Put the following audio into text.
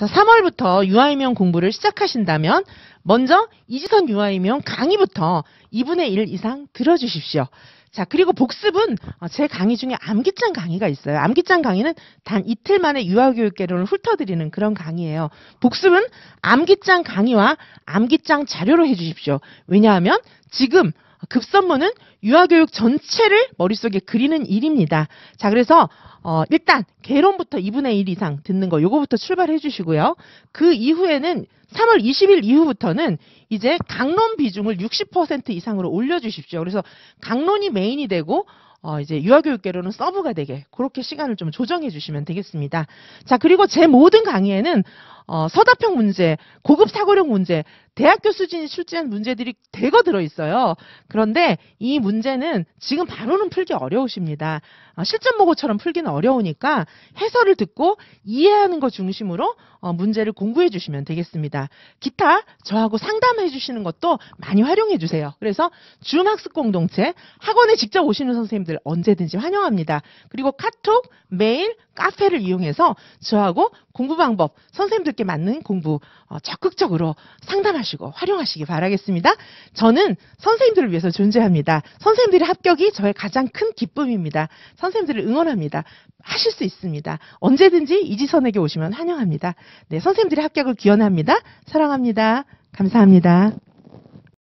자, 3월부터 유아이명 공부를 시작하신다면 먼저 이지선 유아이명 강의부터 2분의 1 이상 들어주십시오. 자 그리고 복습은 어, 제 강의 중에 암기장 강의가 있어요. 암기장 강의는 단 이틀 만에 유아교육개론을 훑어드리는 그런 강의예요. 복습은 암기장 강의와 암기장 자료로 해주십시오. 왜냐하면 지금 급선무는 유아교육 전체를 머릿속에 그리는 일입니다. 자, 그래서 어, 일단 개론부터 2분의 1 이상 듣는 거 요거부터 출발해 주시고요. 그 이후에는 3월 20일 이후부터는 이제 강론 비중을 60% 이상으로 올려주십시오. 그래서 강론이 메인이 되고 어, 이제 유아교육계로는 서브가 되게 그렇게 시간을 좀 조정해 주시면 되겠습니다. 자, 그리고 제 모든 강의에는 어, 서답형 문제, 고급 사고력 문제, 대학교 수준이 출제한 문제들이 대거 들어있어요. 그런데 이 문제는 지금 바로는 풀기 어려우십니다. 어, 실전 모고처럼 풀기는 어려우니까 해설을 듣고 이해하는 것 중심으로 어, 문제를 공부해 주시면 되겠습니다. 기타 저하고 상담해 주시는 것도 많이 활용해 주세요. 그래서 줌학습 공동체, 학원에 직접 오시는 선생님들 언제든지 환영합니다. 그리고 카톡, 메일, 카페를 이용해서 저하고 공부 방법, 선생님들께 맞는 공부 어, 적극적으로 상담하시고 활용하시기 바라겠습니다. 저는 선생님들을 위해서 존재합니다. 선생님들의 합격이 저의 가장 큰 기쁨입니다. 선생님들을 응원합니다. 하실 수 있습니다. 언제든지 이지선에게 오시면 환영합니다. 네, 선생님들의 합격을 기원합니다. 사랑합니다. 감사합니다.